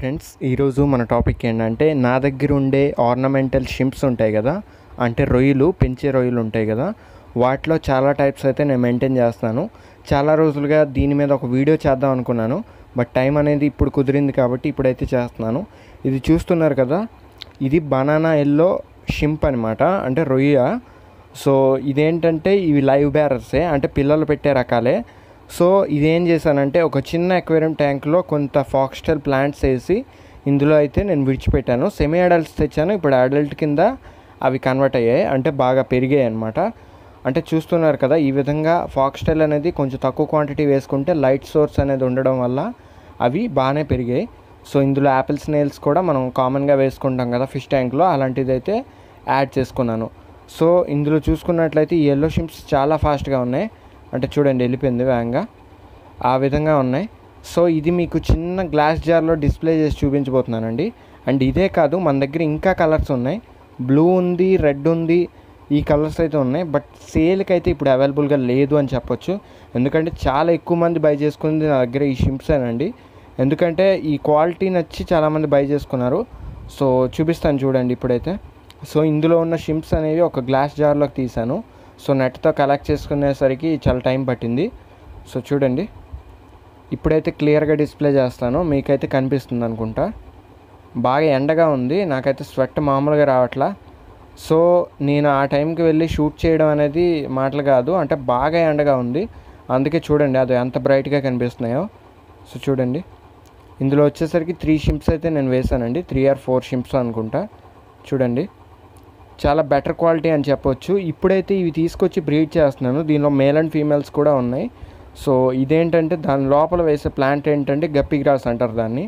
friends ఈరోజు మన topic ఏంటంటే నా దగ్గర ఉండే ఆర్నమెంటల్ షింప్స్ ఉంటాయి కదా అంటే రొయ్యలు పెంచే రొయ్యలు ఉంటాయి కదా వాటిలో చాలా టైప్స్ అయితే నేను మెయింటైన్ చేస్తాను చాలా రోజులుగా దీని మీద ఒక వీడియో చేద్దాం అనుకున్నాను బట్ టైం అనేది ఇప్పుడు కుదిరింది కాబట్టి ఇప్పుడైతే చేస్తున్నాను ఇది చూస్తున్నారు కదా ఇది బనానా ఎల్లో షింప్ అనమాట అంటే రొయ్య సో ఇదేంటంటే ఇవి లైవ్ బ్యారర్సే అంటే పిల్లలు పెట్టే రకాలే సో ఇదేం చేశానంటే ఒక చిన్న అక్వేరియం ట్యాంక్లో కొంత ఫాక్స్టెల్ ప్లాంట్స్ వేసి ఇందులో అయితే నేను విడిచిపెట్టాను సెమీ అడల్ట్స్ తెచ్చాను ఇప్పుడు అడల్ట్ కింద అవి కన్వర్ట్ అయ్యాయి అంటే బాగా పెరిగాయి అనమాట అంటే చూస్తున్నారు కదా ఈ విధంగా ఫాక్స్టైల్ అనేది కొంచెం తక్కువ క్వాంటిటీ వేసుకుంటే లైట్ సోర్స్ అనేది ఉండడం వల్ల అవి బాగానే పెరిగాయి సో ఇందులో యాపిల్స్ స్నేల్స్ కూడా మనం కామన్గా వేసుకుంటాం కదా ఫిష్ ట్యాంక్లో అలాంటిది అయితే యాడ్ చేసుకున్నాను సో ఇందులో చూసుకున్నట్లయితే ఈ ఎల్లో షింప్స్ చాలా ఫాస్ట్గా ఉన్నాయి అంటే చూడండి వెళ్ళిపోయింది వేగంగా ఆ విధంగా ఉన్నాయి సో ఇది మీకు చిన్న గ్లాస్ జార్లో డిస్ప్లే చేసి చూపించబోతున్నానండి అండ్ ఇదే కాదు మన దగ్గర ఇంకా కలర్స్ ఉన్నాయి బ్లూ ఉంది రెడ్ ఉంది ఈ కలర్స్ అయితే ఉన్నాయి బట్ సేల్కి అయితే ఇప్పుడు అవైలబుల్గా లేదు అని చెప్పొచ్చు ఎందుకంటే చాలా ఎక్కువ మంది బై చేసుకుంది నా దగ్గర ఈ షింప్సేనండి ఎందుకంటే ఈ క్వాలిటీ నచ్చి చాలామంది బై చేసుకున్నారు సో చూపిస్తాను చూడండి ఇప్పుడైతే సో ఇందులో ఉన్న షింప్స్ అనేవి ఒక గ్లాస్ జార్లోకి తీశాను సో నెట్తో కలెక్ట్ చేసుకునేసరికి చాలా టైం పట్టింది సో చూడండి ఇప్పుడైతే క్లియర్గా డిస్ప్లే చేస్తాను మీకైతే కనిపిస్తుంది అనుకుంటా బాగా ఎండగా ఉంది నాకైతే స్వెట్ మామూలుగా రావట్లా సో నేను ఆ టైంకి వెళ్ళి షూట్ చేయడం అనేది మాటలు కాదు అంటే బాగా ఎండగా ఉంది అందుకే చూడండి అది ఎంత బ్రైట్గా కనిపిస్తున్నాయో సో చూడండి ఇందులో వచ్చేసరికి త్రీ షింప్స్ అయితే నేను వేసానండి త్రీ ఆర్ ఫోర్ షింప్స్ అనుకుంటా చూడండి చాలా బెటర్ క్వాలిటీ అని చెప్పొచ్చు ఇప్పుడైతే ఇవి తీసుకొచ్చి బ్రీడ్ చేస్తున్నాను దీనిలో మేల్ అండ్ ఫీమేల్స్ కూడా ఉన్నాయి సో ఇదేంటంటే దాని లోపల వేసే ప్లాంట్ ఏంటంటే గప్పి గ్రాస్ అంటారు దాన్ని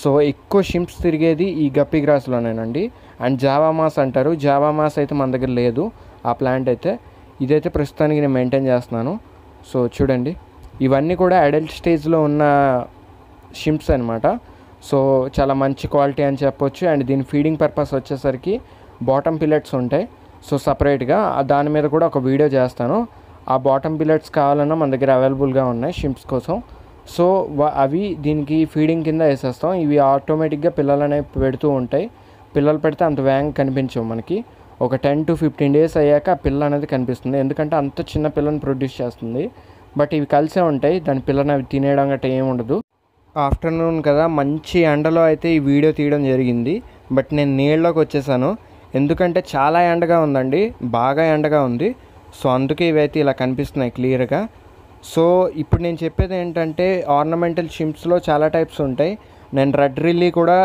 సో ఎక్కువ షింప్స్ తిరిగేది ఈ గప్పి గ్రాస్లోనేనండి అండ్ జావామాస్ అంటారు జావామాస్ అయితే మన దగ్గర లేదు ఆ ప్లాంట్ అయితే ఇదైతే ప్రస్తుతానికి నేను మెయింటైన్ చేస్తున్నాను సో చూడండి ఇవన్నీ కూడా అడల్ట్ స్టేజ్లో ఉన్న షింప్స్ అనమాట సో చాలా మంచి క్వాలిటీ అని చెప్పొచ్చు అండ్ దీని ఫీడింగ్ పర్పస్ వచ్చేసరికి బాటమ్ పిల్లెట్స్ ఉంటాయి సో సపరేట్గా దాని మీద కూడా ఒక వీడియో చేస్తాను ఆ బాటమ్ పిల్లెట్స్ కావాలన్నా మన దగ్గర అవైలబుల్గా ఉన్నాయి షింప్స్ కోసం సో అవి దీనికి ఫీడింగ్ కింద వేసేస్తాం ఇవి ఆటోమేటిక్గా పిల్లలు అనేవి పెడుతూ ఉంటాయి పిల్లలు పెడితే అంత వ్యాంగ్ కనిపించవు మనకి ఒక టెన్ టు ఫిఫ్టీన్ డేస్ అయ్యాక పిల్ల అనేది కనిపిస్తుంది ఎందుకంటే అంత చిన్న పిల్లని ప్రొడ్యూస్ చేస్తుంది బట్ ఇవి కలిసే ఉంటాయి దాని పిల్లని అవి తినేయడం గట్రా ఏమి ఉండదు ఆఫ్టర్నూన్ కదా మంచి ఎండలో అయితే ఈ వీడియో తీయడం జరిగింది బట్ నేను నీళ్ళలోకి వచ్చేసాను ఎందుకంటే చాలా ఎండగా ఉందండి బాగా ఎండగా ఉంది సో అందుకే ఇవైతే ఇలా కనిపిస్తున్నాయి క్లియర్గా సో ఇప్పుడు నేను చెప్పేది ఏంటంటే ఆర్నమెంటల్ షిమ్స్లో చాలా టైప్స్ ఉంటాయి నేను రెడ్ రిల్లీ కూడా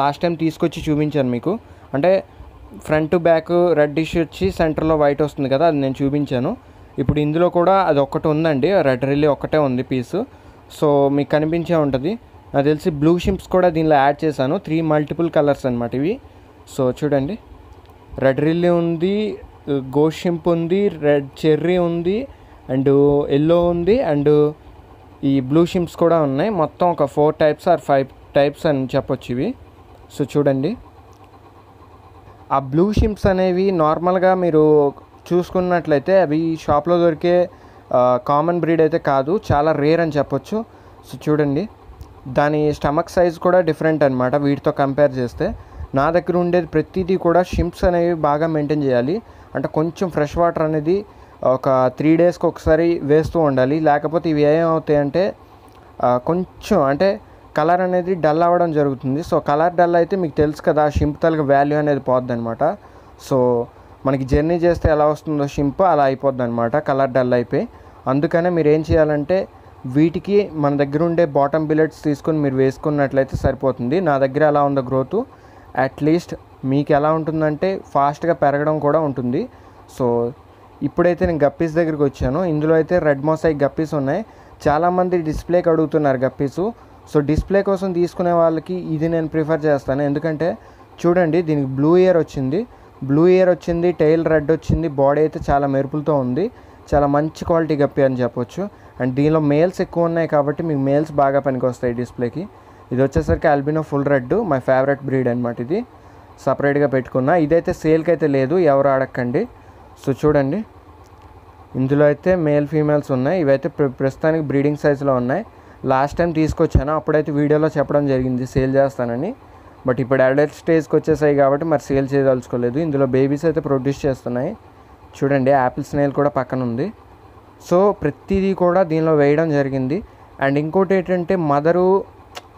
లాస్ట్ టైం తీసుకొచ్చి చూపించాను మీకు అంటే ఫ్రంట్ బ్యాక్ బ్యాక్ రెడ్డిష్ వచ్చి సెంటర్లో వైట్ వస్తుంది కదా అది నేను చూపించాను ఇప్పుడు ఇందులో కూడా అది ఒక్కటి ఉందండి రెడ్ రిల్లీ ఒక్కటే ఉంది పీసు సో మీకు కనిపించే ఉంటుంది నాకు తెలిసి బ్లూ షిమ్స్ కూడా దీనిలో యాడ్ చేశాను త్రీ మల్టిపుల్ కలర్స్ అనమాట ఇవి సో చూడండి రెడ్ రిల్లీ ఉంది గోషింప్ ఉంది రెడ్ చెర్రీ ఉంది అండ్ ఎల్లో ఉంది అండ్ ఈ బ్లూ షింప్స్ కూడా ఉన్నాయి మొత్తం ఒక four types or five types అని చెప్పొచ్చు ఇవి సో చూడండి ఆ బ్లూ షింప్స్ అనేవి నార్మల్గా మీరు చూసుకున్నట్లయితే అవి షాప్లో దొరికే కామన్ బ్రీడ్ అయితే కాదు చాలా రేర్ అని చెప్పొచ్చు సో చూడండి దాని స్టమక్ సైజ్ కూడా డిఫరెంట్ అనమాట వీటితో కంపేర్ చేస్తే నా దగ్గర ఉండేది ప్రతిదీ కూడా షింప్స్ అనేవి బాగా మెయింటైన్ చేయాలి అంటే కొంచెం ఫ్రెష్ వాటర్ అనేది ఒక త్రీ డేస్కి ఒకసారి వేస్తూ ఉండాలి లేకపోతే ఇవి ఏమవుతాయంటే కొంచెం అంటే కలర్ అనేది డల్ అవ్వడం జరుగుతుంది సో కలర్ డల్ అయితే మీకు తెలుసు కదా షింప్ తలకి వాల్యూ అనేది పోద్ది అనమాట సో మనకి జర్నీ చేస్తే ఎలా వస్తుందో షింప్ అలా అయిపోద్ది అనమాట కలర్ డల్ అయిపోయి అందుకనే మీరు ఏం చేయాలంటే వీటికి మన దగ్గర ఉండే బాటమ్ బిల్లెట్స్ తీసుకొని మీరు వేసుకున్నట్లయితే సరిపోతుంది నా దగ్గర ఎలా ఉందో గ్రోత్ అట్లీస్ట్ మీకు ఎలా ఉంటుందంటే ఫాస్ట్గా పెరగడం కూడా ఉంటుంది సో ఇప్పుడైతే నేను గప్పీస్ దగ్గరికి వచ్చాను ఇందులో అయితే రెడ్ మోసైక్ గప్పీస్ ఉన్నాయి చాలామంది డిస్ప్లేకి అడుగుతున్నారు గప్పీసు సో డిస్ప్లే కోసం తీసుకునే వాళ్ళకి ఇది నేను ప్రిఫర్ చేస్తాను ఎందుకంటే చూడండి దీనికి బ్లూ ఇయర్ వచ్చింది బ్లూ ఇయర్ వచ్చింది టైల్ రెడ్ వచ్చింది బాడీ అయితే చాలా మెరుపులతో ఉంది చాలా మంచి క్వాలిటీ గప్పి అని చెప్పొచ్చు అండ్ దీనిలో మేల్స్ ఎక్కువ ఉన్నాయి కాబట్టి మీకు మేల్స్ బాగా పనికి వస్తాయి డిస్ప్లేకి ఇది వచ్చేసరికి albino full red my favourite breed అనమాట ఇది సపరేట్గా పెట్టుకున్నా ఇదైతే సేల్కి అయితే లేదు ఎవరు ఆడక్కండి సో చూడండి ఇందులో అయితే మేల్ ఫీమేల్స్ ఉన్నాయి ఇవైతే ప్ర ప్రస్తుతానికి బ్రీడింగ్ సైజులో ఉన్నాయి లాస్ట్ టైం తీసుకొచ్చాను అప్పుడైతే వీడియోలో చెప్పడం జరిగింది సేల్ చేస్తానని బట్ ఇప్పుడు అడల్ట్ స్టేజ్కి వచ్చేసాయి కాబట్టి మరి సేల్ చేయదలుచుకోలేదు ఇందులో బేబీస్ అయితే ప్రొడ్యూస్ చేస్తున్నాయి చూడండి యాపిల్ స్నేల్ కూడా పక్కన ఉంది సో ప్రతిదీ కూడా దీనిలో వేయడం జరిగింది అండ్ ఇంకోటి ఏంటంటే మదరు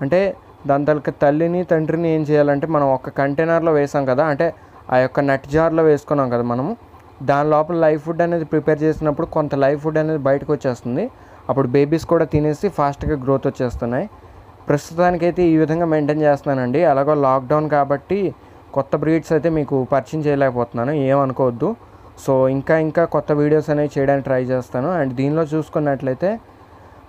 అంటే దాని తల్లి తల్లిని తండ్రిని ఏం చేయాలంటే మనం ఒక కంటైనర్లో వేసాం కదా అంటే ఆ యొక్క నట్ జార్లో వేసుకున్నాం కదా మనము దాని లోపల లైఫ్ ఫుడ్ అనేది ప్రిపేర్ చేసినప్పుడు కొంత లైఫ్ ఫుడ్ అనేది బయటకు వచ్చేస్తుంది అప్పుడు బేబీస్ కూడా తినేసి ఫాస్ట్గా గ్రోత్ వచ్చేస్తున్నాయి ప్రస్తుతానికైతే ఈ విధంగా మెయింటైన్ చేస్తున్నానండి అలాగో లాక్డౌన్ కాబట్టి కొత్త బ్రీడ్స్ అయితే మీకు పరిచయం చేయలేకపోతున్నాను ఏమనుకోవద్దు సో ఇంకా ఇంకా కొత్త వీడియోస్ అనేవి చేయడానికి ట్రై చేస్తాను అండ్ దీనిలో చూసుకున్నట్లయితే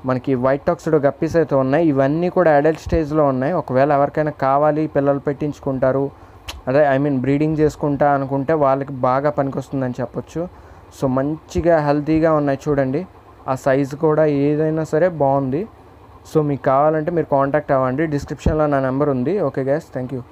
మనకి వైట్ టాక్స్డ్ గప్పీస్ అయితే ఉన్నాయి ఇవన్నీ కూడా అడల్ట్ స్టేజ్లో ఉన్నాయి ఒకవేళ ఎవరికైనా కావాలి పిల్లలు పెట్టించుకుంటారు అదే ఐ మీన్ బ్రీడింగ్ చేసుకుంటా అనుకుంటే వాళ్ళకి బాగా పనికొస్తుందని చెప్పొచ్చు సో మంచిగా హెల్తీగా ఉన్నాయి చూడండి ఆ సైజు కూడా ఏదైనా సరే బాగుంది సో మీకు కావాలంటే మీరు కాంటాక్ట్ అవ్వండి డిస్క్రిప్షన్లో నా నెంబర్ ఉంది ఓకే గ్యాస్ థ్యాంక్ యూ